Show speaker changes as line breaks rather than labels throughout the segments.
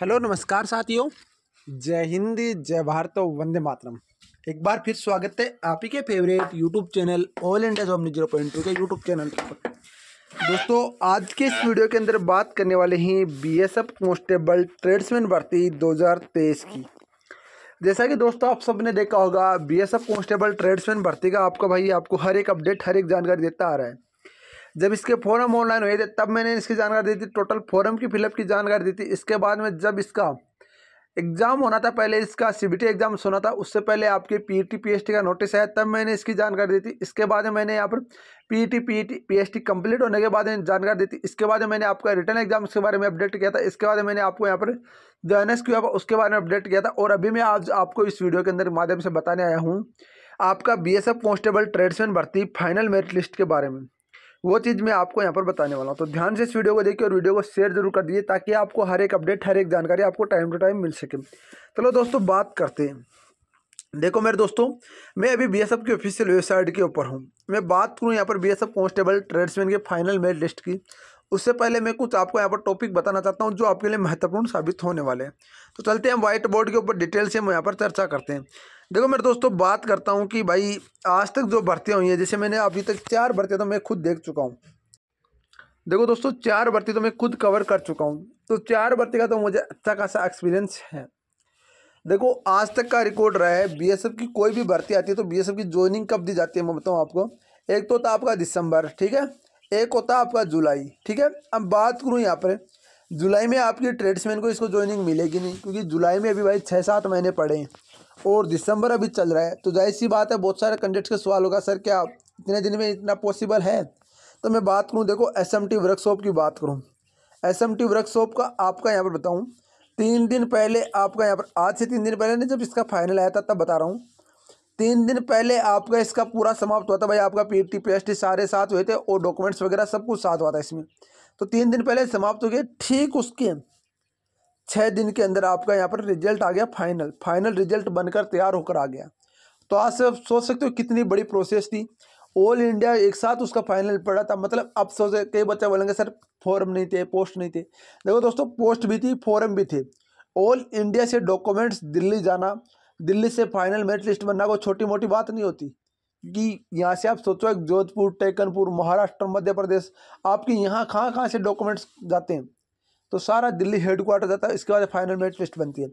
hello नमस्कार साथियों जय हिंद जय भारत तो वंदे मातरम एक बार फिर स्वागत है आप ही के favourite YouTube channel all India job zero point two के यूट्यूब चैनल पर दोस्तों आज के इस वीडियो के अंदर बात करने वाले हैं बीएसएफ कांस्टेबल ट्रेड्समैन भर्ती 2023 की जैसा कि दोस्तों आप सब ने देखा होगा बीएसएफ कांस्टेबल ट्रेड्समैन भर्ती का आपका भाई आपको हर एक अपडेट हर एक जानकारी देता आ रहा है जब इसके फॉर्म ऑनलाइन हुए थे तब मैंने इसकी जानकारी दी थी टोटल फॉरम की फिलअप की जानकारी दी थी इसके बाद में जब इसका एग्ज़ाम होना था पहले इसका सी बी टी एग्ज़ाम होना था उससे पहले आपके P T P H T का नोटिस आया तब मैंने इसकी जानकारी दी थी इसके बाद में मैंने यहाँ पर P T P T P H T complete होने के बाद जानकारी दी थी इसके बाद मैंने आपका रिटर्न एग्जाम के बारे में अपडेट किया था इसके बाद मैंने आपको यहाँ पर जो एन एस क्यू उसके बारे में अपडेट किया था और अभी मैं आज आपको इस वीडियो के अंदर माध्यम से बताने आया हूँ आपका B S F constable tradesman भर्ती फाइनल मेरिट लिस्ट के बारे में वो चीज़ मैं आपको यहाँ पर बताने वाला हूँ तो ध्यान से इस वीडियो को देखिए और वीडियो को शेयर जरूर कर दीजिए ताकि आपको हर एक अपडेट हर एक जानकारी आपको टाइम टू टाइम मिल सके चलो दोस्तों बात करते हैं देखो मेरे दोस्तों मैं अभी बी की ऑफिशियल वेबसाइट के ऊपर हूँ मैं बात करूँ यहाँ पर बी एस कांस्टेबल ट्रेड्समैन के फाइनल मेरिट लिस्ट की उससे पहले मैं कुछ आपको यहाँ पर टॉपिक बताना चाहता हूँ जो आपके लिए महत्वपूर्ण साबित होने वाले हैं तो चलते हैं व्हाइट बोर्ड के ऊपर डिटेल से हम यहाँ पर चर्चा करते हैं देखो मेरे दोस्तों बात करता हूँ कि भाई आज तक जो भर्तियाँ हुई हैं जैसे मैंने अभी तक चार भर्तियाँ तो मैं खुद देख चुका हूँ देखो दोस्तों चार भर्ती तो मैं खुद कवर कर चुका हूँ तो चार भर्ती का तो मुझे अच्छा खासा एक्सपीरियंस है देखो आज तक का रिकॉर्ड रहा है बी की कोई भी भर्ती आती है तो बी की ज्वाइनिंग कब दी जाती है मैं बताऊँ आपको एक तो था आपका दिसंबर ठीक है एक होता है आपका जुलाई ठीक है अब बात करूँ यहाँ पर जुलाई में आपके ट्रेड्समैन को इसको ज्वाइनिंग मिलेगी नहीं क्योंकि जुलाई में अभी भाई छः सात महीने पड़े हैं और दिसंबर अभी चल रहा है तो जाहिर सी बात है बहुत सारे कैंडिडेट्स का सवाल होगा सर क्या इतने दिन में इतना पॉसिबल है तो मैं बात करूँ देखो एस एम टी वर्कशॉप की बात करूँ एस एम टी वर्कशॉप का आपका यहाँ पर बताऊँ तीन दिन पहले आपका यहाँ पर आज से तीन दिन पहले नहीं जब इसका फाइनल आया था तब बता रहा हूँ तीन दिन पहले आपका इसका पूरा समाप्त हुआ था भाई आपका पी टी पी टी सारे साथ हुए थे और डॉक्यूमेंट्स वगैरह सब कुछ साथ हुआ था इसमें तो तीन दिन पहले समाप्त हो गया ठीक उसके छः दिन के अंदर आपका यहाँ पर रिजल्ट आ गया फाइनल फाइनल रिजल्ट बनकर तैयार होकर आ गया तो आज से सोच सकते हो कितनी बड़ी प्रोसेस थी ऑल इंडिया एक साथ उसका फाइनल पड़ा था मतलब अब सोचे कई बच्चे बोलेंगे सर फॉर्म नहीं थे पोस्ट नहीं थे देखो दोस्तों पोस्ट भी थी फॉर्म भी थे ऑल इंडिया से डॉक्यूमेंट्स दिल्ली जाना दिल्ली से फाइनल मेरिट लिस्ट बनना कोई छोटी मोटी बात नहीं होती क्योंकि यहाँ से आप सोचो एक जोधपुर टेकनपुर महाराष्ट्र मध्य प्रदेश आपके यहाँ कहाँ कहाँ से डॉक्यूमेंट्स जाते हैं तो सारा दिल्ली हेडक्वार्टर जाता है इसके बाद फाइनल मेरिट लिस्ट बनती है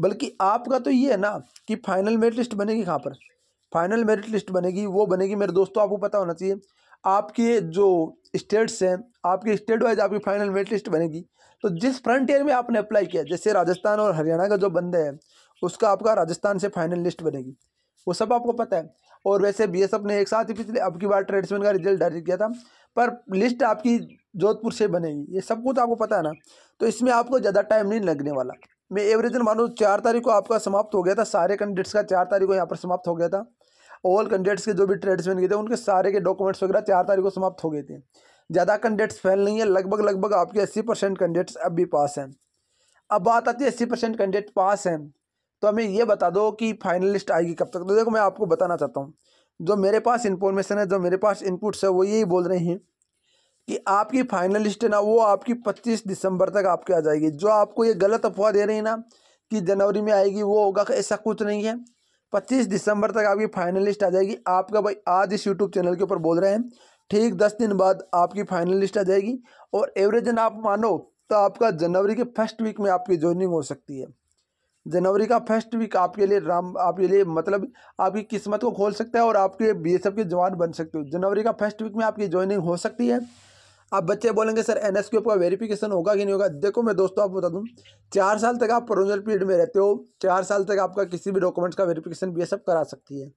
बल्कि आपका तो ये है ना कि फाइनल मेरिट लिस्ट बनेगी कहाँ पर फाइनल मेरिट लिस्ट बनेगी वो बनेगी मेरे दोस्तों आपको पता होना चाहिए आपके जो स्टेट्स हैं आपके स्टेट वाइज आपकी फाइनल मेरिट लिस्ट बनेगी तो जिस फ्रंटियर में आपने अप्लाई किया जैसे राजस्थान और हरियाणा का जो बंदे हैं उसका आपका राजस्थान से फाइनल लिस्ट बनेगी वो सब आपको पता है और वैसे बी ने एक साथ ही पिछले अब की बार ट्रेड्समैन का रिजल्ट डायरेक्ट किया था पर लिस्ट आपकी जोधपुर से बनेगी ये सब कुछ आपको पता है ना तो इसमें आपको ज़्यादा टाइम नहीं लगने वाला मैं एवरेजन मानो चार तारीख को आपका समाप्त हो गया था सारे कैंडिडेट्स का चार तारीख को यहाँ पर समाप्त हो गया था ऑल कैंडिडेट्स के जो भी ट्रेड्समैन गए थे उनके सारे के डॉक्यूमेंट्स वगैरह चार तारीख को समाप्त हो गए थे ज़्यादा कैंडिडेट्स फैल नहीं है लगभग लगभग आपके अस्सी परसेंट कैंडिडेट्स अब भी पास हैं अब बात आती है अस्सी परसेंट कैंडिडेट पास हैं तो हमें ये बता दो कि फाइनल लिस्ट आएगी कब तक तो देखो मैं आपको बताना चाहता हूँ जो मेरे पास इन्फॉर्मेशन है जो मेरे पास इनपुट्स है वो यही बोल रहे हैं कि आपकी फाइनल लिस्ट है ना वो आपकी पच्चीस दिसंबर तक आपके आ जाएगी जो आपको ये गलत अफवाह दे रही है ना कि जनवरी में आएगी वो होगा ऐसा कुछ नहीं है पच्चीस दिसंबर तक आपकी फाइनल लिस्ट आ जाएगी आपका भाई आज इस यूट्यूब चैनल के ऊपर बोल रहे हैं ठीक दस दिन बाद आपकी फाइनल लिस्ट आ जाएगी और एवरेजन आप मानो तो आपका जनवरी के फर्स्ट वीक में आपकी ज्वाइनिंग हो सकती है जनवरी का फर्स्ट वीक आपके लिए राम आपके लिए मतलब आपकी किस्मत को खोल सकता है और आपके बी एस एफ के जवान बन सकते हो जनवरी का फर्स्ट वीक में आपकी ज्वाइनिंग हो सकती है आप बच्चे बोलेंगे सर एन एस के ऊपर वेरिफिकेशन होगा कि नहीं होगा देखो मैं दोस्तों आपको बता दूँ चार साल तक आप प्रोजल पीरियड में रहते हो चार साल तक आपका किसी भी डॉक्यूमेंट्स का वेरीफिकेशन बी एस एफ करा सकती है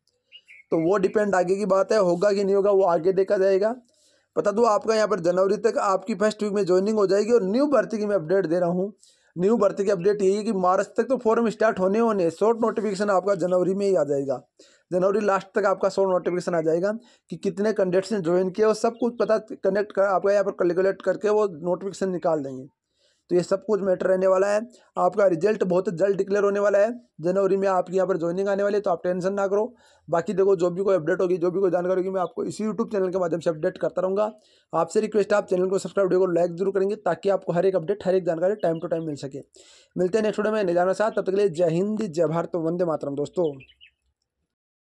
तो वो डिपेंड आगे की बात है होगा कि नहीं होगा वो आगे देखा जाएगा बता दूँ आपका यहाँ पर जनवरी तक आपकी फर्स्ट वीक में ज्वाइनिंग हो जाएगी और न्यू भर्ती की मैं अपडेट दे रहा हूँ न्यू भर्ती की अपडेट यही है कि मार्च तक तो फॉर्म स्टार्ट होने होने शॉर्ट नोटिफिकेशन आपका जनवरी में ही आ जाएगा जनवरी लास्ट तक आपका शॉर्ट नोटिफिकेशन आ जाएगा कि कितने कैंडिडेट्स ने ज्वाइन किया और सब कुछ पता कनेक्ट कर आपका यहाँ पर कैलकुलेट करके वो नोटिफिकेशन निकाल देंगे तो ये सब कुछ मैटर रहने वाला है आपका रिजल्ट बहुत जल्द डिक्लेयर होने वाला है जनवरी में आपकी यहाँ पर ज्वाइनिंग आने वाली है तो आप टेंशन ना करो बाकी देखो जो भी कोई अपडेट होगी जो भी कोई जानकारी होगी मैं आपको इसी यूट्यूब चैनल के माध्यम से अपडेट करता रहूँगा आपसे रिक्वेस्ट है आप चैनल को सब्सक्राइब वीडियो को लाइक जरूर करेंगे ताकि आपको हर एक अपडेट हर एक जानकारी टाइम टू टाइम मिल सके मिलते हैं नेक्स्ट वीडियो में निजाना साथ तब तक के लिए जय हिंद जय भारत वंदे मातरम दोस्तों